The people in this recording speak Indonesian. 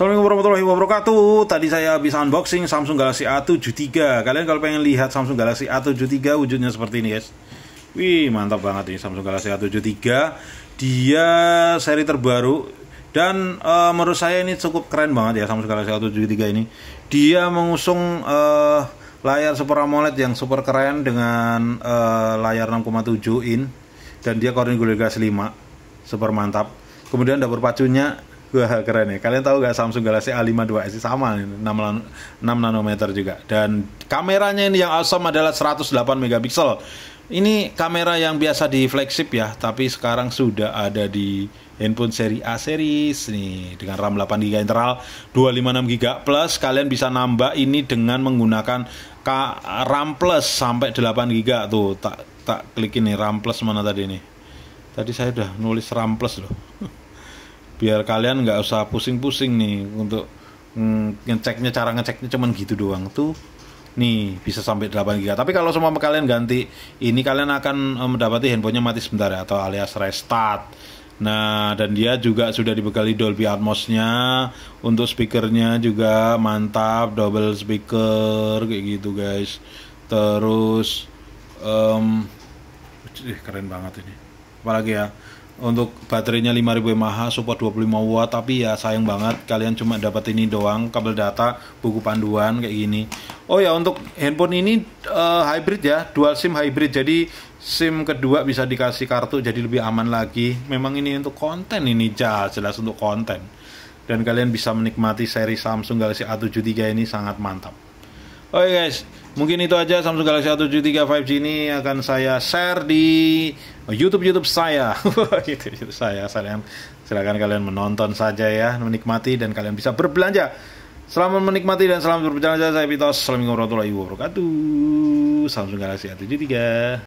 Assalamualaikum warahmatullahi wabarakatuh. Tadi saya habis unboxing Samsung Galaxy A73. Kalian kalau pengen lihat Samsung Galaxy A73 wujudnya seperti ini, guys. Wih, mantap banget ini Samsung Galaxy A73. Dia seri terbaru dan uh, menurut saya ini cukup keren banget ya Samsung Galaxy A73 ini. Dia mengusung uh, layar Super AMOLED yang super keren dengan uh, layar 6,7 in dan dia Corning Gorilla Glass 5. Super mantap. Kemudian dapur pacunya Wah keren ya. Kalian tahu gak Samsung Galaxy A52s sama 6, 6 nanometer juga. Dan kameranya ini yang awesome adalah 108 megapiksel. Ini kamera yang biasa di flagship ya, tapi sekarang sudah ada di handphone seri A series nih dengan RAM 8 GB internal 256 GB plus kalian bisa nambah ini dengan menggunakan RAM plus sampai 8 GB tuh tak tak klik ini RAM plus mana tadi nih. Tadi saya udah nulis RAM plus loh. biar kalian nggak usah pusing-pusing nih untuk hmm, ngeceknya cara ngeceknya cuman gitu doang tuh nih bisa sampai 8 giga tapi kalau semua kalian ganti ini kalian akan eh, mendapati handphonenya mati sebentar ya, atau alias restart nah dan dia juga sudah dibekali Dolby Atmosnya untuk speakernya juga mantap double speaker kayak gitu guys terus um, keren banget ini apalagi ya untuk baterainya 5000 mAh support 25 watt tapi ya sayang banget kalian cuma dapat ini doang kabel data buku panduan kayak gini oh ya untuk handphone ini uh, hybrid ya dual sim hybrid jadi sim kedua bisa dikasih kartu jadi lebih aman lagi memang ini untuk konten ini jelas jelas untuk konten dan kalian bisa menikmati seri Samsung Galaxy A73 ini sangat mantap Oke oh, okay iya, guys, mungkin itu aja Samsung Galaxy A73 5G ini akan saya share di YouTube YouTube saya. YouTube YouTube saya. Kalian silakan kalian menonton saja ya, menikmati dan kalian bisa berbelanja. Selamat menikmati dan selamat berbelanja. Saya Pitos. Assalamualaikum warahmatullahi wabarakatuh. Samsung Galaxy A73.